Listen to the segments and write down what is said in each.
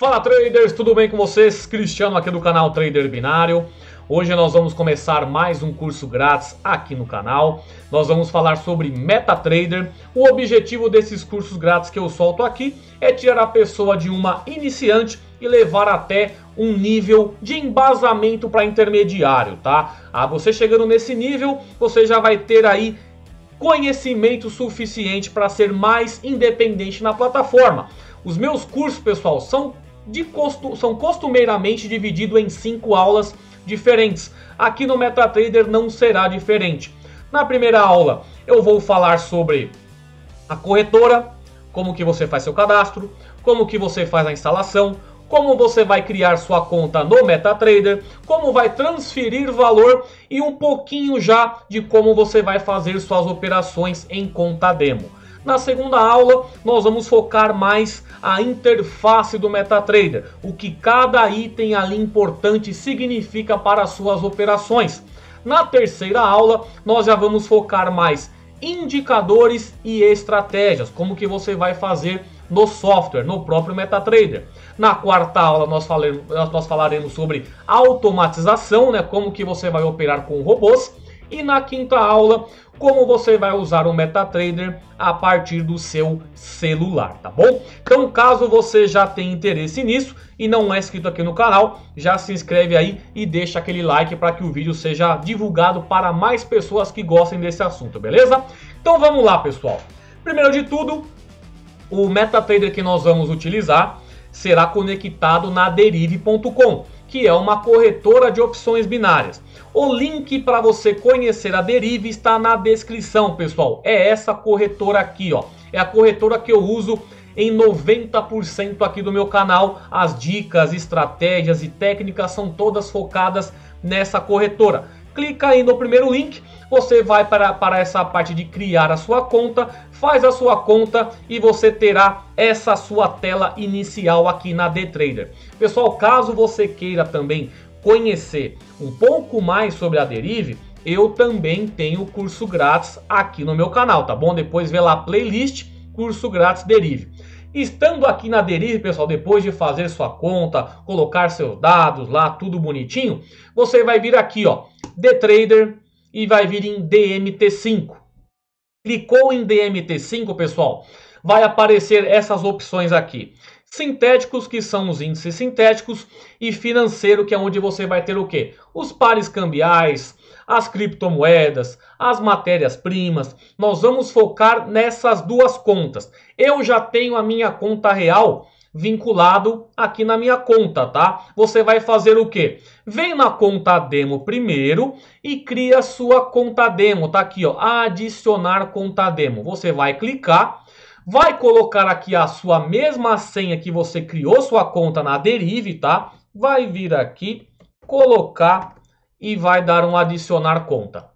Fala traders, tudo bem com vocês? Cristiano aqui do canal Trader Binário. Hoje nós vamos começar mais um curso grátis aqui no canal. Nós vamos falar sobre MetaTrader. O objetivo desses cursos grátis que eu solto aqui é tirar a pessoa de uma iniciante e levar até um nível de embasamento para intermediário, tá? Ah, você chegando nesse nível, você já vai ter aí conhecimento suficiente para ser mais independente na plataforma. Os meus cursos, pessoal, são costu são costumeiramente divididos em cinco aulas diferentes. Aqui no MetaTrader não será diferente. Na primeira aula eu vou falar sobre a corretora, como que você faz seu cadastro, como que você faz a instalação, como você vai criar sua conta no MetaTrader, como vai transferir valor e um pouquinho já de como você vai fazer suas operações em conta demo. Na segunda aula, nós vamos focar mais a interface do MetaTrader, o que cada item ali importante significa para suas operações. Na terceira aula, nós já vamos focar mais indicadores e estratégias, como que você vai fazer no software, no próprio MetaTrader. Na quarta aula nós, falaremos, nós falaremos sobre automatização, né, como que você vai operar com robôs. E na quinta aula, como você vai usar o MetaTrader a partir do seu celular, tá bom? Então, caso você já tenha interesse nisso e não é inscrito aqui no canal, já se inscreve aí e deixa aquele like para que o vídeo seja divulgado para mais pessoas que gostem desse assunto, beleza? Então, vamos lá, pessoal. Primeiro de tudo, o MetaTrader que nós vamos utilizar será conectado na derive.com, que é uma corretora de opções binárias. O link para você conhecer a Derive está na descrição, pessoal. É essa corretora aqui, ó. É a corretora que eu uso em 90% aqui do meu canal. As dicas, estratégias e técnicas são todas focadas nessa corretora. Clica aí no primeiro link, você vai para, para essa parte de criar a sua conta, faz a sua conta e você terá essa sua tela inicial aqui na D Trader. Pessoal, caso você queira também conhecer um pouco mais sobre a Derive, eu também tenho curso grátis aqui no meu canal, tá bom? Depois vê lá a playlist Curso Grátis Derive. Estando aqui na Derive, pessoal, depois de fazer sua conta, colocar seus dados lá, tudo bonitinho, você vai vir aqui, ó, The Trader e vai vir em DMT5. Clicou em DMT5, pessoal, vai aparecer essas opções aqui sintéticos, que são os índices sintéticos, e financeiro, que é onde você vai ter o quê? Os pares cambiais, as criptomoedas, as matérias-primas. Nós vamos focar nessas duas contas. Eu já tenho a minha conta real vinculado aqui na minha conta, tá? Você vai fazer o quê? Vem na conta demo primeiro e cria sua conta demo, tá aqui, ó, adicionar conta demo. Você vai clicar vai colocar aqui a sua mesma senha que você criou sua conta na Derive, tá? Vai vir aqui, colocar e vai dar um adicionar conta.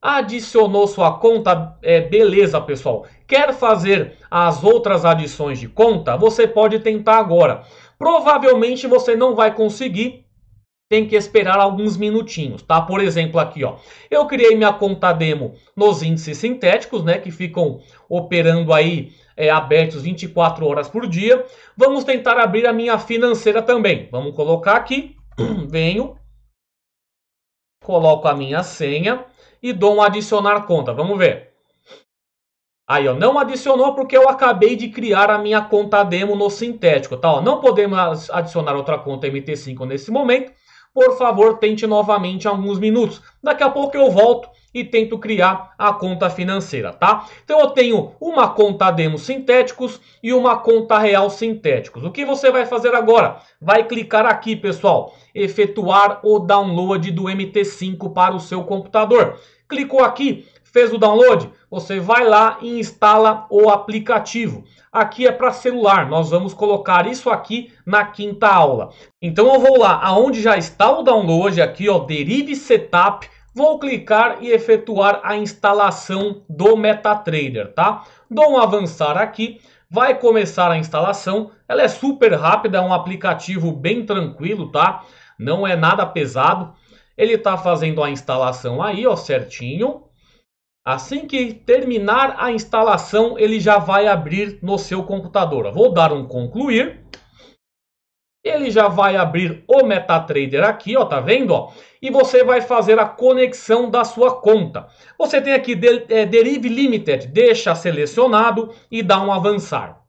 Adicionou sua conta, é, beleza pessoal. Quer fazer as outras adições de conta? Você pode tentar agora. Provavelmente você não vai conseguir, tem que esperar alguns minutinhos, tá? Por exemplo, aqui, ó, eu criei minha conta demo nos índices sintéticos, né, que ficam operando aí é, abertos 24 horas por dia. Vamos tentar abrir a minha financeira também. Vamos colocar aqui, venho, coloco a minha senha e dou um adicionar conta. Vamos ver. Aí, ó, não adicionou porque eu acabei de criar a minha conta demo no sintético, tá? Ó, não podemos adicionar outra conta MT5 nesse momento, por favor, tente novamente alguns minutos. Daqui a pouco eu volto e tento criar a conta financeira, tá? Então eu tenho uma conta demo sintéticos e uma conta real sintéticos. O que você vai fazer agora? Vai clicar aqui, pessoal, efetuar o download do MT5 para o seu computador. Clicou aqui, Fez o download? Você vai lá e instala o aplicativo. Aqui é para celular, nós vamos colocar isso aqui na quinta aula. Então eu vou lá aonde já está o download, aqui ó, Derive Setup, vou clicar e efetuar a instalação do MetaTrader, tá? Dou um avançar aqui, vai começar a instalação, ela é super rápida, é um aplicativo bem tranquilo, tá? Não é nada pesado. Ele está fazendo a instalação aí, ó, certinho. Assim que terminar a instalação, ele já vai abrir no seu computador. Vou dar um concluir. Ele já vai abrir o MetaTrader aqui, ó, tá vendo? Ó? E você vai fazer a conexão da sua conta. Você tem aqui de, é, Derive Limited, deixa selecionado e dá um avançar.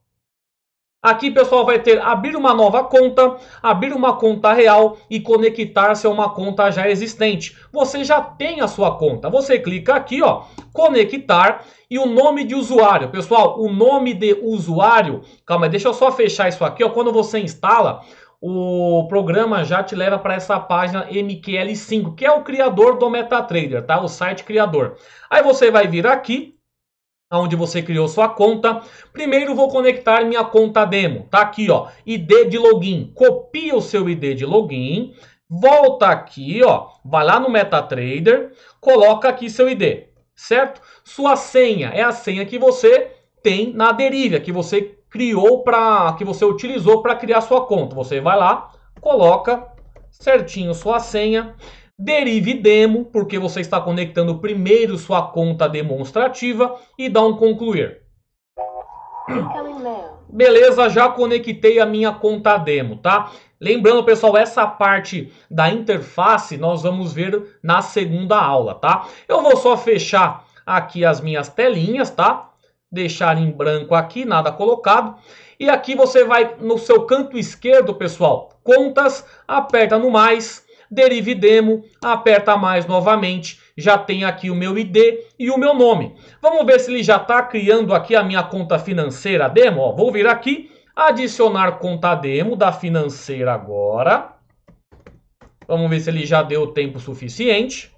Aqui, pessoal, vai ter abrir uma nova conta, abrir uma conta real e conectar-se a uma conta já existente. Você já tem a sua conta. Você clica aqui, ó, conectar e o nome de usuário. Pessoal, o nome de usuário, calma, deixa eu só fechar isso aqui, ó. Quando você instala, o programa já te leva para essa página MQL5, que é o criador do MetaTrader, tá? O site criador. Aí você vai vir aqui, onde você criou sua conta. Primeiro vou conectar minha conta demo, tá aqui, ó, ID de login. Copia o seu ID de login, volta aqui, ó, vai lá no MetaTrader, coloca aqui seu ID, certo? Sua senha é a senha que você tem na deriva, que você criou para que você utilizou para criar sua conta. Você vai lá, coloca certinho sua senha derive demo, porque você está conectando primeiro sua conta demonstrativa e dá um concluir. Beleza, já conectei a minha conta demo, tá? Lembrando, pessoal, essa parte da interface nós vamos ver na segunda aula, tá? Eu vou só fechar aqui as minhas telinhas, tá? Deixar em branco aqui, nada colocado. E aqui você vai no seu canto esquerdo, pessoal, contas, aperta no mais, derive demo, aperta mais novamente, já tem aqui o meu ID e o meu nome. Vamos ver se ele já está criando aqui a minha conta financeira demo. Ó, vou vir aqui, adicionar conta demo da financeira agora. Vamos ver se ele já deu tempo suficiente.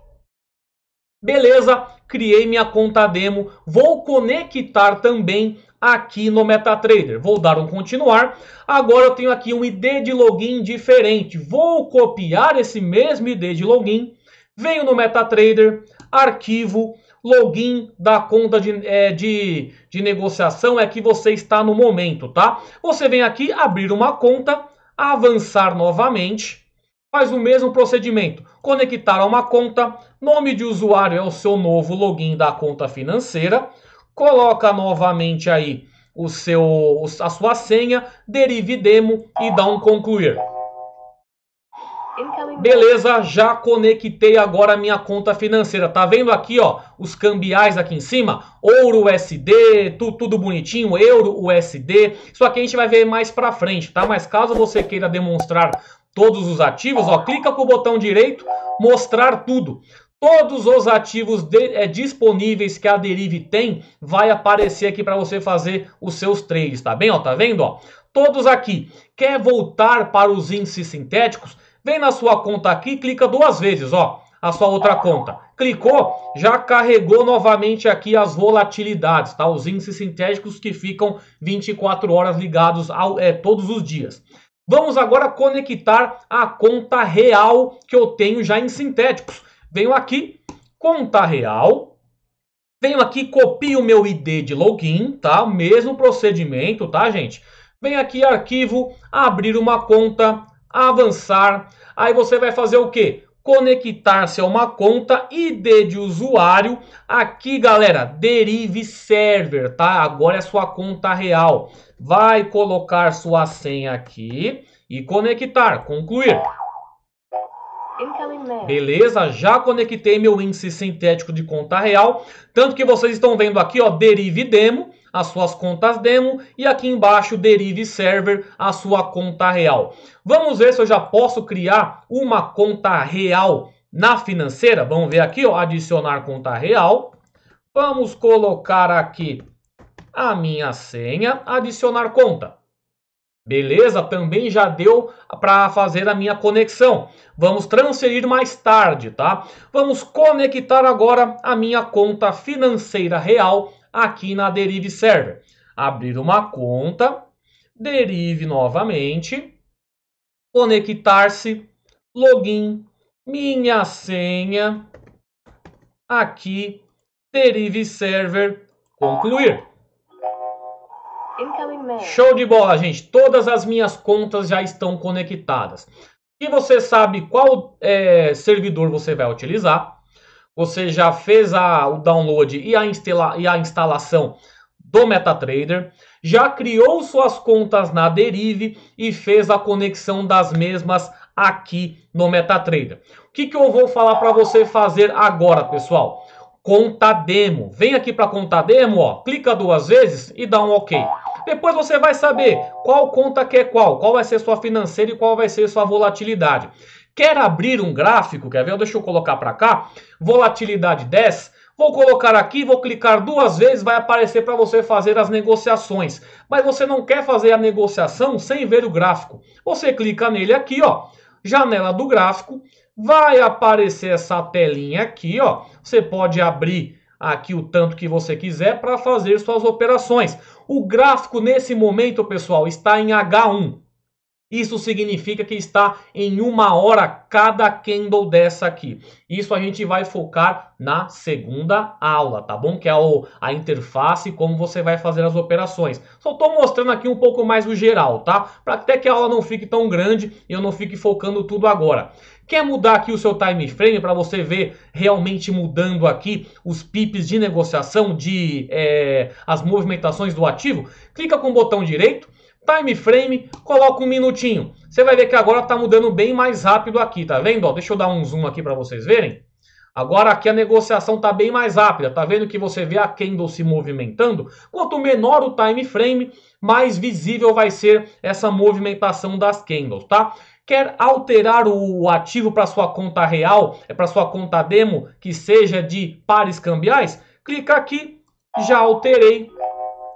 Beleza, criei minha conta demo, vou conectar também aqui no MetaTrader. Vou dar um continuar. Agora eu tenho aqui um ID de login diferente. Vou copiar esse mesmo ID de login. Venho no MetaTrader, arquivo, login da conta de, é, de, de negociação é que você está no momento, tá? Você vem aqui, abrir uma conta, avançar novamente, faz o mesmo procedimento conectar a uma conta, nome de usuário é o seu novo login da conta financeira, coloca novamente aí o seu, a sua senha, derive demo e dá um concluir. Então, então. Beleza, já conectei agora a minha conta financeira. Tá vendo aqui, ó, os cambiais aqui em cima? Ouro USD, tu, tudo bonitinho, euro USD. Isso aqui a gente vai ver mais para frente, tá? Mas caso você queira demonstrar todos os ativos, ó, clica com o botão direito, mostrar tudo. Todos os ativos de, é, disponíveis que a Derive tem vai aparecer aqui para você fazer os seus trades, tá bem? Ó, tá vendo? Ó? Todos aqui. Quer voltar para os índices sintéticos? Vem na sua conta aqui, clica duas vezes, ó, a sua outra conta. Clicou, já carregou novamente aqui as volatilidades, tá? Os índices sintéticos que ficam 24 horas ligados ao, é, todos os dias. Vamos agora conectar a conta real que eu tenho já em sintéticos. Venho aqui, conta real, Venho aqui, copio o meu ID de login, tá? Mesmo procedimento, tá, gente? Venho aqui, arquivo, abrir uma conta, avançar. Aí você vai fazer o quê? conectar-se a uma conta ID de usuário. Aqui, galera, derive server, tá? Agora é sua conta real. Vai colocar sua senha aqui e conectar, concluir. Beleza, já conectei meu índice sintético de conta real, tanto que vocês estão vendo aqui, ó, derive demo, as suas contas demo e aqui embaixo derive server a sua conta real. Vamos ver se eu já posso criar uma conta real na financeira. Vamos ver aqui, ó, adicionar conta real. Vamos colocar aqui a minha senha, adicionar conta. Beleza? Também já deu para fazer a minha conexão. Vamos transferir mais tarde, tá? Vamos conectar agora a minha conta financeira real aqui na Derive Server. Abrir uma conta, derive novamente, conectar-se, login, minha senha, aqui, Derive Server, concluir. Show de bola, gente. Todas as minhas contas já estão conectadas. E você sabe qual é, servidor você vai utilizar. Você já fez a, o download e a, instala, e a instalação do MetaTrader, já criou suas contas na Derive e fez a conexão das mesmas aqui no MetaTrader. O que, que eu vou falar para você fazer agora, pessoal? Conta demo. Vem aqui para conta demo, ó, clica duas vezes e dá um OK. Depois você vai saber qual conta que é qual, qual vai ser sua financeira e qual vai ser sua volatilidade. Quer abrir um gráfico? Quer ver? Deixa eu colocar para cá. Volatilidade 10. Vou colocar aqui, vou clicar duas vezes, vai aparecer para você fazer as negociações. Mas você não quer fazer a negociação sem ver o gráfico. Você clica nele aqui, ó. Janela do gráfico. Vai aparecer essa telinha aqui, ó. Você pode abrir aqui o tanto que você quiser para fazer suas operações. O gráfico nesse momento, pessoal, está em H1. Isso significa que está em uma hora cada candle dessa aqui. Isso a gente vai focar na segunda aula, tá bom? Que é a interface, como você vai fazer as operações. Só estou mostrando aqui um pouco mais o geral, tá? Para até que a aula não fique tão grande e eu não fique focando tudo agora. Quer mudar aqui o seu time frame para você ver realmente mudando aqui os pips de negociação de é, as movimentações do ativo? Clica com o botão direito Time frame, coloca um minutinho. Você vai ver que agora está mudando bem mais rápido aqui, tá vendo? Ó, deixa eu dar um zoom aqui para vocês verem. Agora aqui a negociação está bem mais rápida, tá vendo que você vê a candle se movimentando? Quanto menor o time frame, mais visível vai ser essa movimentação das candles, tá? Quer alterar o ativo para sua conta real, é para sua conta demo, que seja de pares cambiais? Clica aqui, já alterei,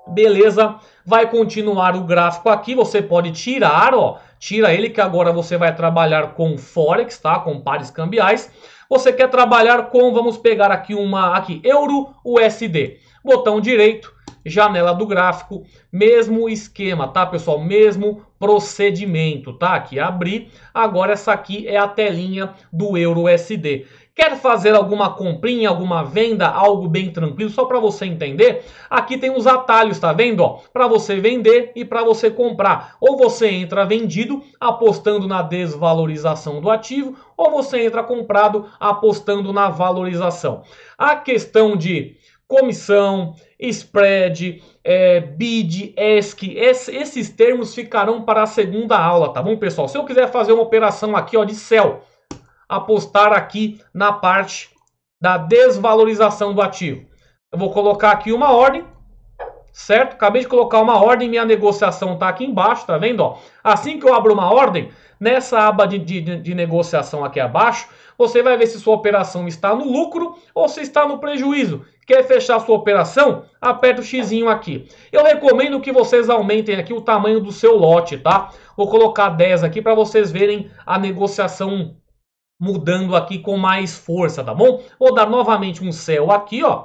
Beleza? Vai continuar o gráfico aqui, você pode tirar, ó, tira ele que agora você vai trabalhar com Forex, tá? Com pares cambiais. Você quer trabalhar com, vamos pegar aqui uma, aqui, Euro USD. Botão direito, janela do gráfico, mesmo esquema, tá pessoal? Mesmo procedimento, tá? Aqui abrir, agora essa aqui é a telinha do Euro USD. Quer fazer alguma comprinha, alguma venda, algo bem tranquilo, só para você entender? Aqui tem os atalhos, tá vendo? Para você vender e para você comprar. Ou você entra vendido apostando na desvalorização do ativo, ou você entra comprado apostando na valorização. A questão de comissão, spread, é, bid, ESC, esses termos ficarão para a segunda aula, tá bom, pessoal? Se eu quiser fazer uma operação aqui ó, de sell apostar aqui na parte da desvalorização do ativo. Eu vou colocar aqui uma ordem, certo? Acabei de colocar uma ordem, minha negociação está aqui embaixo, tá vendo? Ó? Assim que eu abro uma ordem, nessa aba de, de, de negociação aqui abaixo, você vai ver se sua operação está no lucro ou se está no prejuízo. Quer fechar sua operação? Aperta o X aqui. Eu recomendo que vocês aumentem aqui o tamanho do seu lote, tá? Vou colocar 10 aqui para vocês verem a negociação mudando aqui com mais força, tá bom? Vou dar novamente um céu aqui, ó.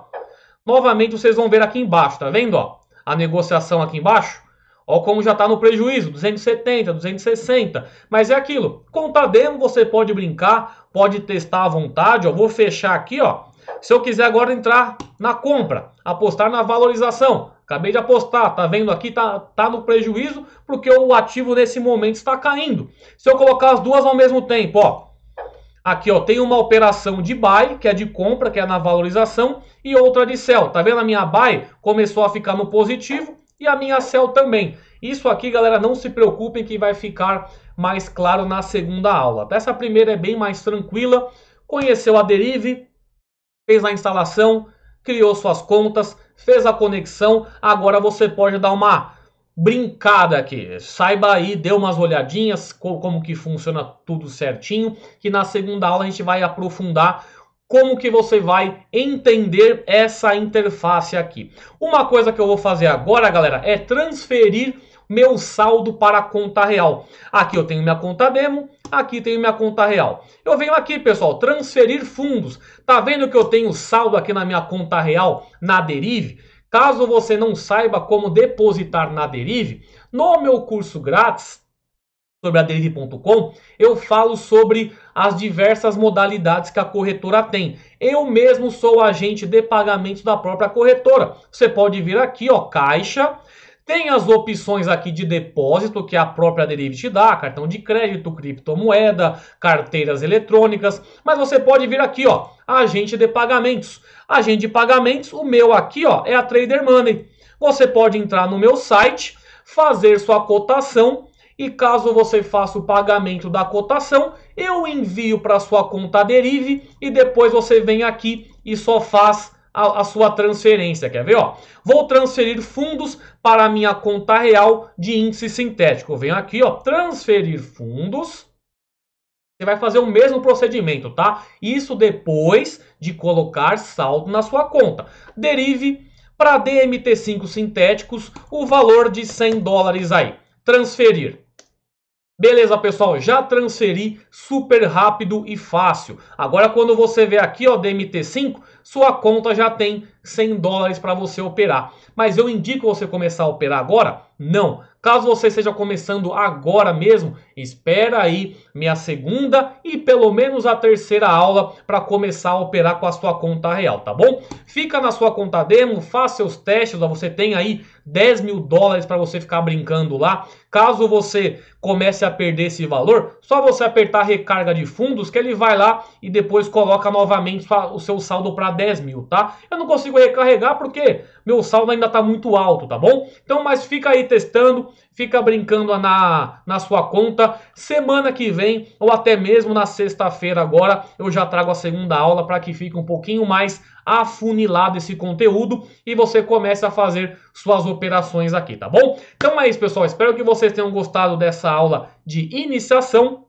Novamente vocês vão ver aqui embaixo, tá vendo, ó? A negociação aqui embaixo. Ó como já tá no prejuízo, 270, 260. Mas é aquilo, conta demo você pode brincar, pode testar à vontade, ó. Vou fechar aqui, ó. Se eu quiser agora entrar na compra, apostar na valorização, Acabei de apostar, tá vendo aqui, tá, tá no prejuízo, porque o ativo nesse momento está caindo. Se eu colocar as duas ao mesmo tempo, ó, Aqui, ó, tem uma operação de buy, que é de compra, que é na valorização, e outra de sell. Tá vendo? A minha buy começou a ficar no positivo e a minha sell também. Isso aqui, galera, não se preocupem que vai ficar mais claro na segunda aula. Tá? Essa primeira é bem mais tranquila. Conheceu a Derive, fez a instalação, criou suas contas, fez a conexão. Agora você pode dar uma brincada aqui. Saiba aí, dê umas olhadinhas co como que funciona tudo certinho, que na segunda aula a gente vai aprofundar como que você vai entender essa interface aqui. Uma coisa que eu vou fazer agora, galera, é transferir meu saldo para a conta real. Aqui eu tenho minha conta demo, aqui tenho minha conta real. Eu venho aqui, pessoal, transferir fundos. Tá vendo que eu tenho saldo aqui na minha conta real, na Derive? Caso você não saiba como depositar na Derive, no meu curso grátis sobre a Derive.com, eu falo sobre as diversas modalidades que a corretora tem. Eu mesmo sou agente de pagamento da própria corretora. Você pode vir aqui, ó, Caixa, tem as opções aqui de depósito que a própria Derive te dá, cartão de crédito, criptomoeda, carteiras eletrônicas, mas você pode vir aqui, ó, agente de pagamentos. Agente de pagamentos, o meu aqui, ó, é a Trader Money. Você pode entrar no meu site, fazer sua cotação e caso você faça o pagamento da cotação, eu envio para sua conta Derive e depois você vem aqui e só faz a, a sua transferência. Quer ver? Ó, vou transferir fundos para a minha conta real de índice sintético. Eu venho aqui, ó, transferir fundos. Você vai fazer o mesmo procedimento, tá? Isso depois de colocar saldo na sua conta. Derive para DMT5 sintéticos o valor de 100 dólares aí. Transferir. Beleza, pessoal, já transferi super rápido e fácil. Agora, quando você vê aqui, ó, DMT5, sua conta já tem 100 dólares para você operar. Mas eu indico você começar a operar agora? Não. Caso você esteja começando agora mesmo, espera aí minha segunda e pelo menos a terceira aula para começar a operar com a sua conta real, tá bom? Fica na sua conta demo, faça seus testes, você tem aí 10 mil dólares para você ficar brincando lá. Caso você comece a perder esse valor, só você apertar recarga de fundos que ele vai lá e depois coloca novamente o seu saldo para 10 mil, tá? Eu não consigo recarregar porque meu saldo ainda está muito alto, tá bom? Então, mas fica aí testando, fica brincando na, na sua conta. Semana que vem ou até mesmo na sexta-feira agora, eu já trago a segunda aula para que fique um pouquinho mais afunilado esse conteúdo e você começa a fazer suas operações aqui, tá bom? Então é isso, pessoal. Espero que vocês tenham gostado dessa aula de iniciação.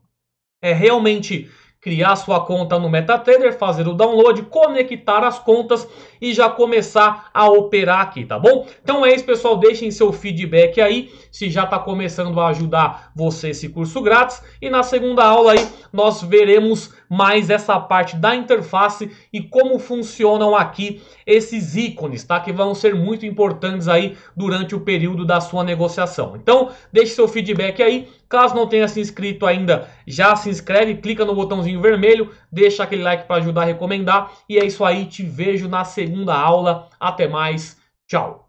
É realmente criar sua conta no MetaTrader, fazer o download, conectar as contas e já começar a operar aqui, tá bom? Então é isso, pessoal. Deixem seu feedback aí se já está começando a ajudar você esse curso grátis. E na segunda aula aí nós veremos mais essa parte da interface e como funcionam aqui esses ícones, tá? Que vão ser muito importantes aí durante o período da sua negociação. Então, deixe seu feedback aí. Caso não tenha se inscrito ainda, já se inscreve, clica no botãozinho vermelho, deixa aquele like para ajudar a recomendar. E é isso aí, te vejo na segunda aula. Até mais, tchau!